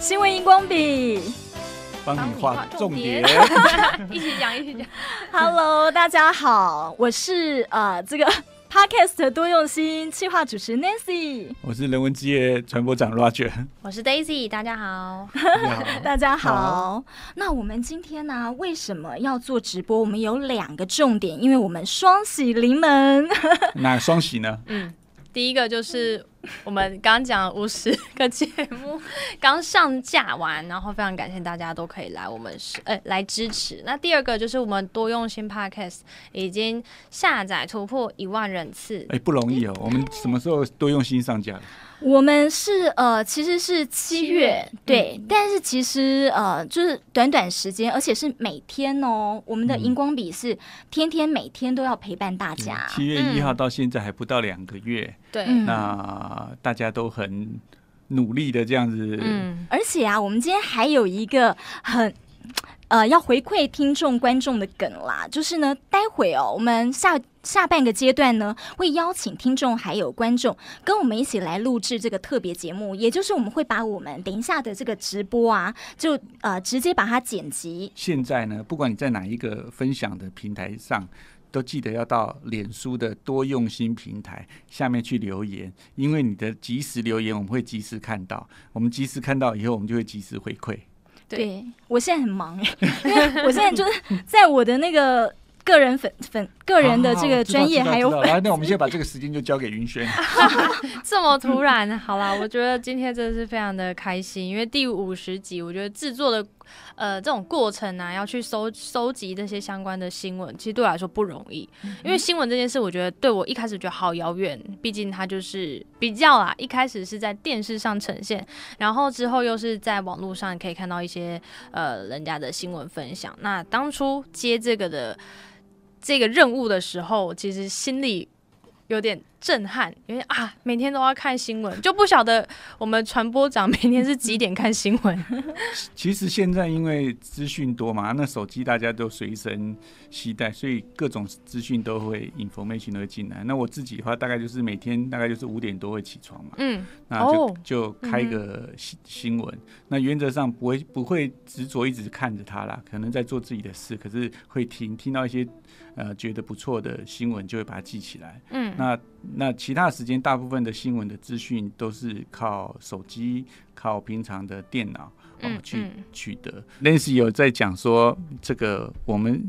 新闻荧光笔，帮你画重点，一起讲，一起讲。Hello，大家好，我是呃这个 podcast 多用心企划主持 Nancy，我是人文职业传播长 Roger，我是 Daisy，大家好，大家好。那我们今天呢，为什么要做直播？我们有两个重点，因为我们双喜临门。那 双喜呢？嗯，第一个就是。我们刚刚讲五十个节目刚上架完，然后非常感谢大家都可以来我们是呃来支持。那第二个就是我们多用心 Podcast 已经下载突破一万人次，哎不容易哦！我们什么时候多用心上架我们是呃其实是七月对，但是其实呃就是短短时间，而且是每天哦，我们的荧光笔是天天每天都要陪伴大家。七月一号到现在还不到两个月，对那。啊，大家都很努力的这样子，嗯，而且啊，我们今天还有一个很呃要回馈听众观众的梗啦，就是呢，待会哦，我们下下半个阶段呢，会邀请听众还有观众跟我们一起来录制这个特别节目，也就是我们会把我们等一下的这个直播啊，就呃直接把它剪辑。现在呢，不管你在哪一个分享的平台上。都记得要到脸书的多用心平台下面去留言，因为你的及时留言我们会及时看到，我们及时看到以后，我们就会及时回馈。对，我现在很忙哎，因为我现在就是在我的那个个人粉粉、个人的这个专业还有……来，那我们先把这个时间就交给云轩，这么突然，好了，我觉得今天真的是非常的开心，因为第五十集，我觉得制作的。呃，这种过程啊，要去收收集这些相关的新闻，其实对我来说不容易，因为新闻这件事，我觉得对我一开始觉得好遥远，毕竟它就是比较啊，一开始是在电视上呈现，然后之后又是在网络上可以看到一些呃人家的新闻分享。那当初接这个的这个任务的时候，其实心里有点。震撼，因为啊，每天都要看新闻，就不晓得我们传播长 每天是几点看新闻。其实现在因为资讯多嘛，那手机大家都随身携带，所以各种资讯都会 information 都会进来。那我自己的话，大概就是每天大概就是五点多会起床嘛，嗯，那就就开个新新闻。那原则上不会不会执着一直看着它啦，可能在做自己的事，可是会听听到一些呃觉得不错的新闻，就会把它记起来。嗯，那。那其他时间，大部分的新闻的资讯都是靠手机、靠平常的电脑哦去取得。那时有在讲说，这个我们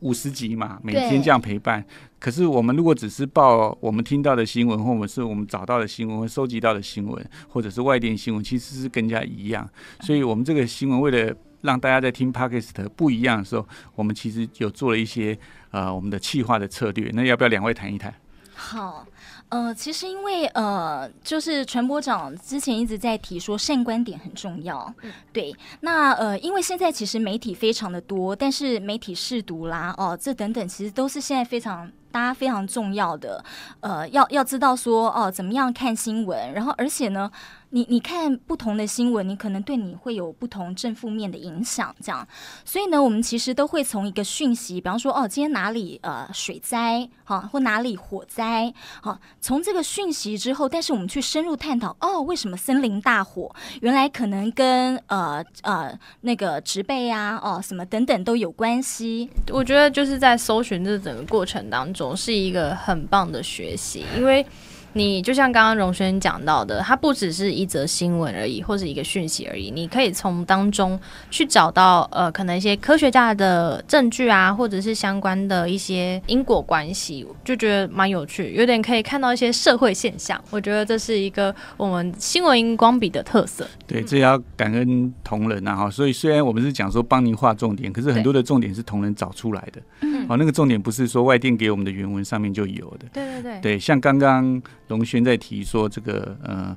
五十集嘛，每天这样陪伴。可是我们如果只是报我们听到的新闻，或我们是我们找到的新闻，或收集到的新闻，或者是外电新闻，其实是更加一样。所以，我们这个新闻为了让大家在听 p 克斯特 s t 不一样的时候，我们其实有做了一些呃我们的气化的策略。那要不要两位谈一谈？好，呃，其实因为呃，就是传播长之前一直在提说善观点很重要，对。那呃，因为现在其实媒体非常的多，但是媒体试读啦，哦，这等等，其实都是现在非常大家非常重要的，呃，要要知道说哦，怎么样看新闻，然后而且呢。你你看不同的新闻，你可能对你会有不同正负面的影响，这样。所以呢，我们其实都会从一个讯息，比方说，哦，今天哪里呃水灾，好，或哪里火灾，好，从这个讯息之后，但是我们去深入探讨，哦，为什么森林大火，原来可能跟呃呃那个植被呀，哦，什么等等都有关系。我觉得就是在搜寻这整个过程当中，是一个很棒的学习，因为。你就像刚刚荣轩讲到的，它不只是一则新闻而已，或者一个讯息而已，你可以从当中去找到呃，可能一些科学家的证据啊，或者是相关的一些因果关系，就觉得蛮有趣，有点可以看到一些社会现象。我觉得这是一个我们新闻荧光笔的特色。对，这要感恩同仁啊！哈。所以虽然我们是讲说帮您画重点，可是很多的重点是同仁找出来的。哦，那个重点不是说外电给我们的原文上面就有的，对对对，对，像刚刚龙轩在提说这个呃，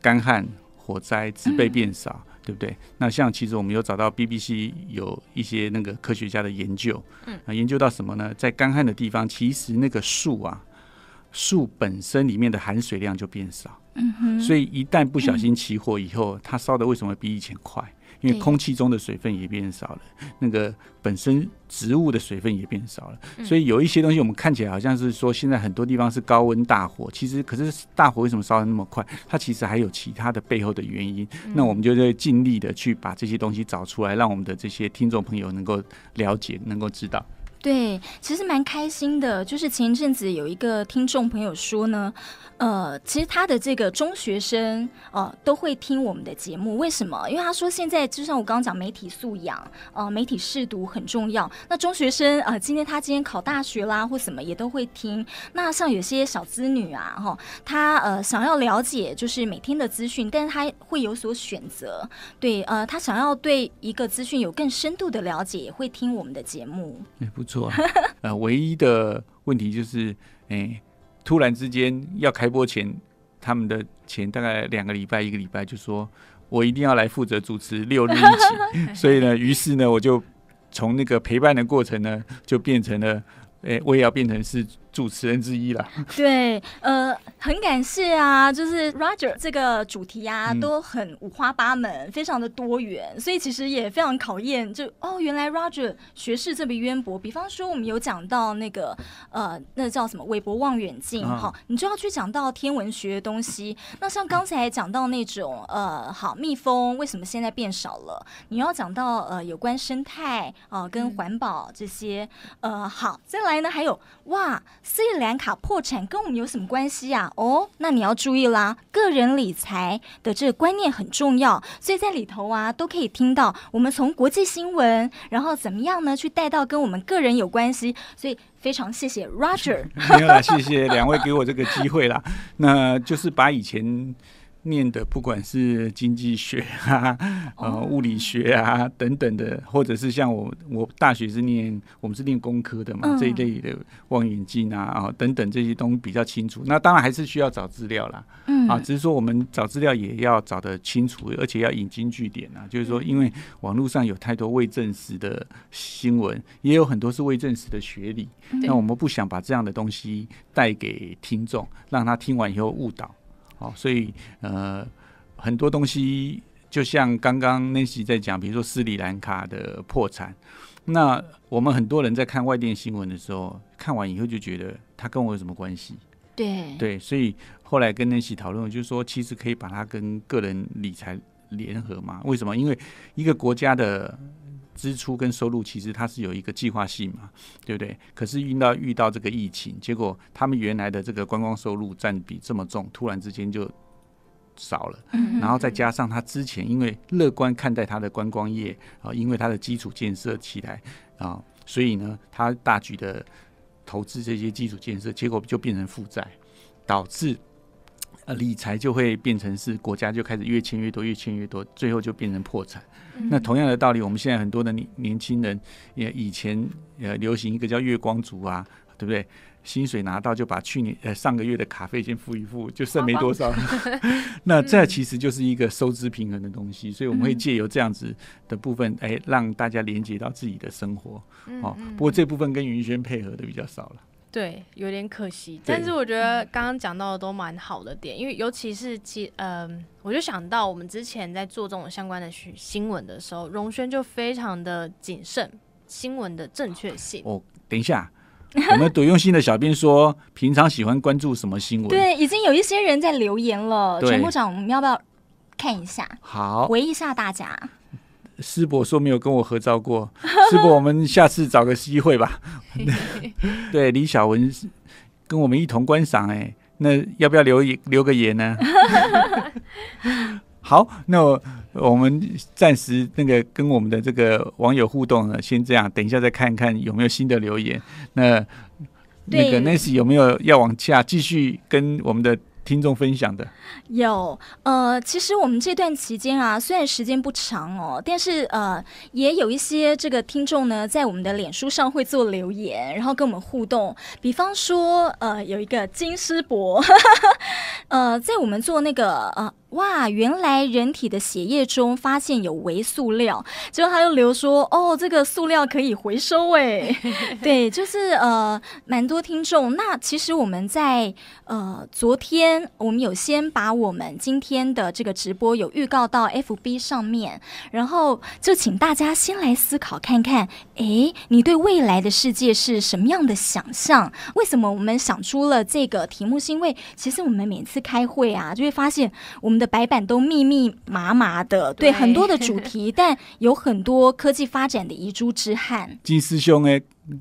干旱、火灾、植被变少，对不对？那像其实我们有找到 BBC 有一些那个科学家的研究，嗯，啊，研究到什么呢？在干旱的地方，其实那个树啊，树本身里面的含水量就变少，嗯哼，所以一旦不小心起火以后，它烧的为什么比以前快？因为空气中的水分也变少了，那个本身植物的水分也变少了，所以有一些东西我们看起来好像是说现在很多地方是高温大火，其实可是大火为什么烧的那么快？它其实还有其他的背后的原因。那我们就在尽力的去把这些东西找出来，让我们的这些听众朋友能够了解，能够知道。对，其实蛮开心的。就是前一阵子有一个听众朋友说呢，呃，其实他的这个中学生哦都会听我们的节目，为什么？因为他说现在就像我刚刚讲媒体素养，哦，媒体试读很重要。那中学生啊，今天他今天考大学啦或什么也都会听。那像有些小子女啊哈，他呃想要了解就是每天的资讯，但是他会有所选择。对，呃，他想要对一个资讯有更深度的了解，也会听我们的节目，也不错。错，呃，唯一的问题就是，哎，突然之间要开播前，他们的前大概两个礼拜、一个礼拜，就说我一定要来负责主持六日一起，所以呢，于是呢，我就从那个陪伴的过程呢，就变成了，哎，我也要变成是。主持人之一了，对，呃，很感谢啊，就是 Roger 这个主题呀，都很五花八门，非常的多元，所以其实也非常考验。就哦，原来 Roger 学识这么渊博。比方说，我们有讲到那个，呃，那叫什么韦伯望远镜哈，你就要去讲到天文学的东西。那像刚才讲到那种，呃，好，蜜蜂为什么现在变少了？你要讲到呃，有关生态啊，跟环保这些，呃，好，再来呢，还有哇。斯里兰卡破产跟我们有什么关系啊？哦，那你要注意啦，个人理财的这个观念很重要，所以在里头啊都可以听到，我们从国际新闻，然后怎么样呢？去带到跟我们个人有关系，所以非常谢谢 Roger，没有啦，谢谢两位给我这个机会啦。那就是把以前。念的不管是经济学啊，呃，物理学啊等等的，或者是像我，我大学是念，我们是念工科的嘛，这一类的望远镜啊，啊等等这些东西比较清楚。那当然还是需要找资料啦，啊，只是说我们找资料也要找的清楚，而且要引经据典啊。就是说，因为网络上有太多未证实的新闻，也有很多是未证实的学理，那我们不想把这样的东西带给听众，让他听完以后误导。所以，呃，很多东西就像刚刚那 y 在讲，比如说斯里兰卡的破产，那我们很多人在看外电新闻的时候，看完以后就觉得他跟我有什么关系？对对，所以后来跟那 y 讨论，就是说其实可以把它跟个人理财联合嘛？为什么？因为一个国家的。支出跟收入其实它是有一个计划性嘛，对不对？可是遇到遇到这个疫情，结果他们原来的这个观光收入占比这么重，突然之间就少了。然后再加上他之前因为乐观看待他的观光业啊，因为他的基础建设起来啊，所以呢，他大举的投资这些基础建设，结果就变成负债，导致。呃，理财就会变成是国家就开始越欠越多，越欠越多，最后就变成破产。那同样的道理，我们现在很多的年年轻人也以前呃流行一个叫月光族啊，对不对？薪水拿到就把去年呃上个月的卡费先付一付，就剩没多少。那这其实就是一个收支平衡的东西，所以我们会借由这样子的部分，哎，让大家连接到自己的生活。哦，不过这部分跟云轩配合的比较少了。对，有点可惜，但是我觉得刚刚讲到的都蛮好的点，因为尤其是其嗯，我就想到我们之前在做这种相关的新新闻的时候，荣轩就非常的谨慎新闻的正确性。哦，等一下，我们赌用心的小编说，平常喜欢关注什么新闻？对，已经有一些人在留言了，陈部长，我们要不要看一下？好，回忆一下大家。师伯说没有跟我合照过，师伯，我们下次找个机会吧。对，李小文跟我们一同观赏哎，那要不要留一留个言呢？好，那我们暂时那个跟我们的这个网友互动呢，先这样，等一下再看一看有没有新的留言。那那个 Nancy 有没有要往下继续跟我们的？听众分享的有，呃，其实我们这段期间啊，虽然时间不长哦，但是呃，也有一些这个听众呢，在我们的脸书上会做留言，然后跟我们互动。比方说，呃，有一个金师伯，呃，在我们做那个呃。哇！原来人体的血液中发现有微塑料，结后他又留说：“哦，这个塑料可以回收。”哎，对，就是呃，蛮多听众。那其实我们在呃昨天，我们有先把我们今天的这个直播有预告到 FB 上面，然后就请大家先来思考看看，哎，你对未来的世界是什么样的想象？为什么我们想出了这个题目？是因为其实我们每次开会啊，就会发现我们的。白板都密密麻麻的，对，很多的主题，但有很多科技发展的遗珠之憾。金师兄哎，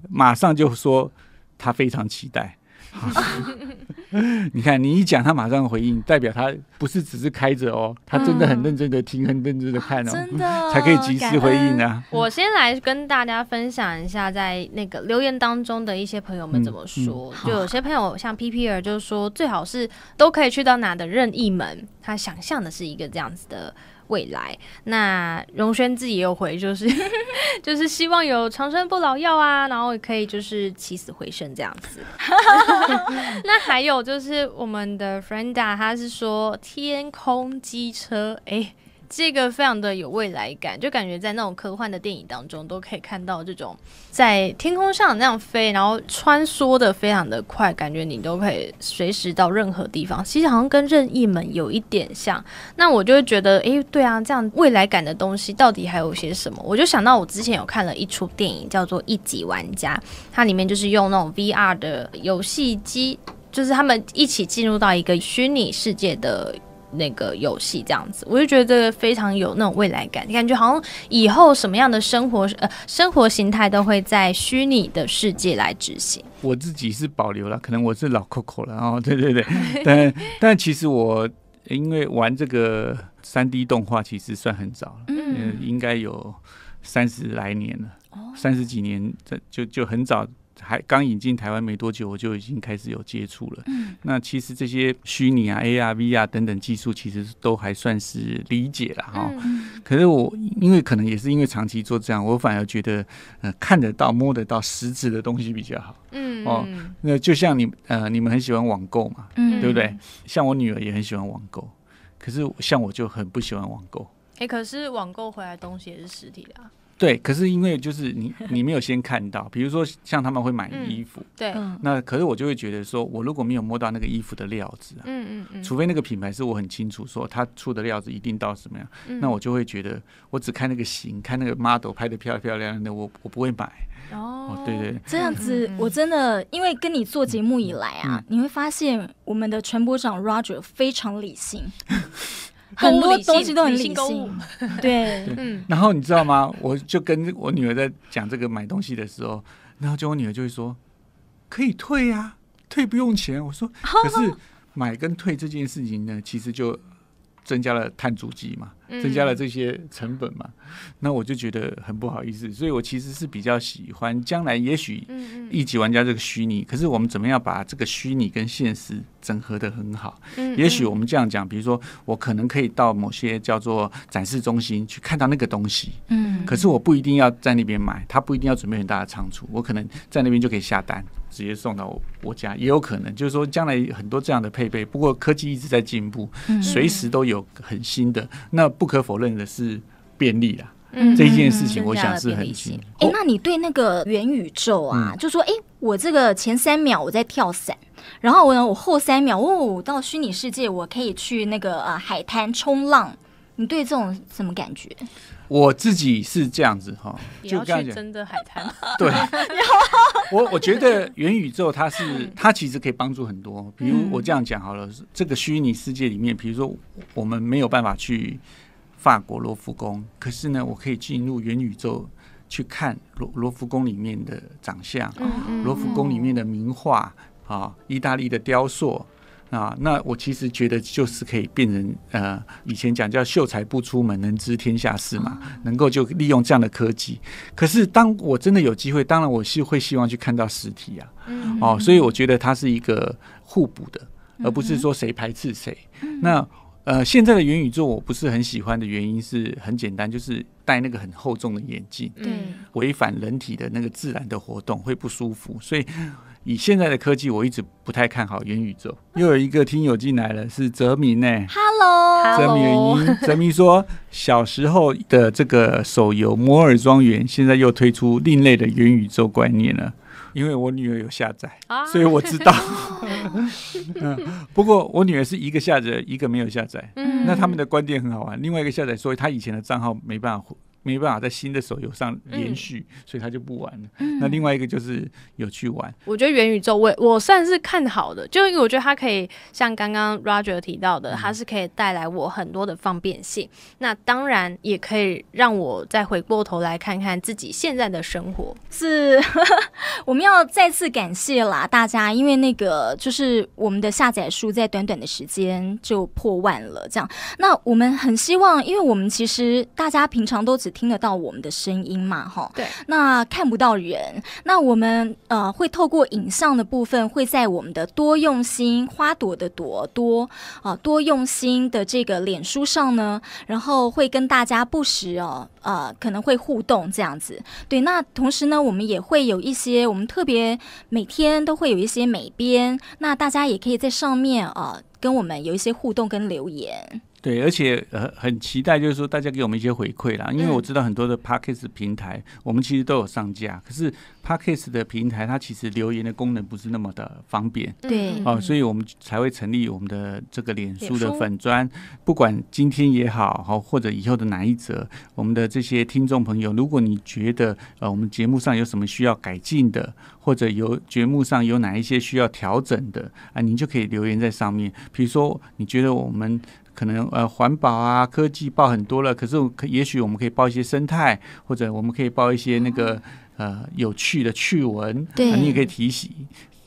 马上就说他非常期待。你看，你一讲，他马上回应，代表他不是只是开着哦，他真的很认真的听，很认真的看哦，真的才可以及时回应呢。我先来跟大家分享一下，在那个留言当中的一些朋友们怎么说。就有些朋友像 P P R，就是说最好是都可以去到哪的任意门，他想象的是一个这样子的。未来，那荣轩自己也有回，就是 就是希望有长生不老药啊，然后也可以就是起死回生这样子。那还有就是我们的 Frenda，i 他是说天空机车哎。这个非常的有未来感，就感觉在那种科幻的电影当中都可以看到这种在天空上那样飞，然后穿梭的非常的快，感觉你都可以随时到任何地方。其实好像跟任意门有一点像，那我就会觉得，哎，对啊，这样未来感的东西到底还有些什么？我就想到我之前有看了一出电影叫做《一级玩家》，它里面就是用那种 VR 的游戏机，就是他们一起进入到一个虚拟世界的。那个游戏这样子，我就觉得非常有那种未来感，你感觉好像以后什么样的生活，呃，生活形态都会在虚拟的世界来执行。我自己是保留了，可能我是老 Coco 了哦，对对对，但 但其实我因为玩这个三 D 动画，其实算很早了，嗯，应该有三十来年了，三十几年这就就很早。还刚引进台湾没多久，我就已经开始有接触了。嗯，那其实这些虚拟啊、ARV 啊等等技术，其实都还算是理解了哈。嗯可是我因为可能也是因为长期做这样，我反而觉得呃看得到、摸得到实质的东西比较好。嗯哦，那就像你呃你们很喜欢网购嘛，嗯，对不对？像我女儿也很喜欢网购，可是像我就很不喜欢网购。哎，可是网购回来东西也是实体的啊。对，可是因为就是你，你没有先看到，比如说像他们会买衣服，对，那可是我就会觉得说，我如果没有摸到那个衣服的料子，嗯嗯嗯，除非那个品牌是我很清楚说他出的料子一定到什么样，那我就会觉得我只看那个型，看那个 model 拍的漂漂亮亮的，我我不会买。哦，对对，这样子我真的因为跟你做节目以来啊，你会发现我们的传播长 Roger 非常理性。很多东西都很理性购物，对。然后你知道吗？我就跟我女儿在讲这个买东西的时候，然后就我女儿就会说：“可以退啊，退不用钱。”我说：“ 可是买跟退这件事情呢，其实就……”增加了碳足迹嘛，增加了这些成本嘛，那我就觉得很不好意思。所以我其实是比较喜欢将来，也许一级玩家这个虚拟，可是我们怎么样把这个虚拟跟现实整合的很好？也许我们这样讲，比如说我可能可以到某些叫做展示中心去看到那个东西，嗯，可是我不一定要在那边买，他不一定要准备很大的仓储，我可能在那边就可以下单。直接送到我家也有可能，就是说将来很多这样的配备。不过科技一直在进步，随时都有很新的。那不可否认的是便利啊，这一件事情我想是很新。哎，那你对那个元宇宙啊，就说哎，我这个前三秒我在跳伞，然后呢，我后三秒哦，到虚拟世界我可以去那个呃海滩冲浪。你对这种什么感觉？我自己是这样子哈，就要去真的海滩。对，我我觉得元宇宙它是它其实可以帮助很多，比如我这样讲好了，这个虚拟世界里面，比如说我们没有办法去法国罗浮宫，可是呢，我可以进入元宇宙去看罗罗浮宫里面的长相，罗浮宫里面的名画，啊，意大利的雕塑。啊，那我其实觉得就是可以变成呃，以前讲叫秀才不出门，能知天下事嘛，能够就利用这样的科技。可是当我真的有机会，当然我是会希望去看到实体啊，哦，所以我觉得它是一个互补的，而不是说谁排斥谁。那呃，现在的元宇宙我不是很喜欢的原因是很简单，就是戴那个很厚重的眼镜，对，违反人体的那个自然的活动会不舒服，所以。以现在的科技，我一直不太看好元宇宙。又有一个听友进来了，是泽明呢 h e l l o 泽明泽明说，小时候的这个手游《摩尔庄园》，现在又推出另类的元宇宙观念了。因为我女儿有下载，所以我知道。嗯，不过我女儿是一个下载，一个没有下载。嗯，那他们的观点很好玩。另外一个下载所以他以前的账号没办法没办法在新的手游上连续，所以他就不玩了。那另外一个就是有去玩，我觉得元宇宙我我算是看好的，就因为我觉得它可以像刚刚 Roger 提到的，它是可以带来我很多的方便性。那当然也可以让我再回过头来看看自己现在的生活。是，我们要再次感谢啦大家，因为那个就是我们的下载数在短短的时间就破万了，这样。那我们很希望，因为我们其实大家平常都只听得到我们的声音嘛？哈，对。那看不到人，那我们呃会透过影像的部分，会在我们的多用心花朵的朵多啊多用心的这个脸书上呢，然后会跟大家不时哦呃可能会互动这样子。对，那同时呢，我们也会有一些我们特别每天都会有一些美编，那大家也可以在上面啊跟我们有一些互动跟留言。对，而且很很期待，就是说大家给我们一些回馈啦，因为我知道很多的 Parkes 平台，我们其实都有上架，可是 Parkes 的平台它其实留言的功能不是那么的方便，对，哦，所以我们才会成立我们的这个脸书的粉砖，不管今天也好，好或者以后的哪一则，我们的这些听众朋友，如果你觉得呃我们节目上有什么需要改进的。或者有节目上有哪一些需要调整的啊，您就可以留言在上面。比如说，你觉得我们可能呃环保啊科技报很多了，可是可也许我们可以报一些生态，或者我们可以报一些那个呃有趣的趣闻，你也可以提醒。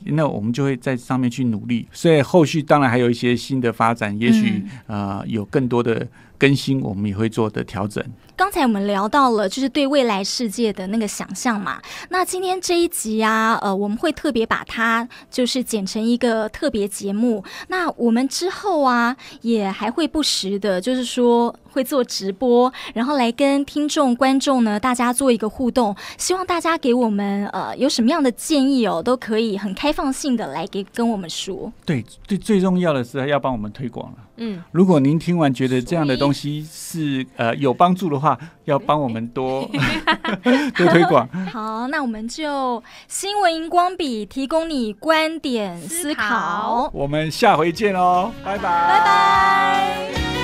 那我们就会在上面去努力。所以后续当然还有一些新的发展，也许呃有更多的更新，我们也会做的调整。刚才我们聊到了，就是对未来世界的那个想象嘛。那今天这一集啊，呃，我们会特别把它就是剪成一个特别节目。那我们之后啊，也还会不时的，就是说会做直播，然后来跟听众观众呢，大家做一个互动。希望大家给我们呃有什么样的建议哦，都可以很开放性的来给跟我们说。对，最最重要的是要帮我们推广了。嗯，如果您听完觉得这样的东西是呃有帮助的话。要帮我们多 多推广。好，那我们就新闻荧光笔提供你观点思考。我们下回见哦，拜拜，拜拜。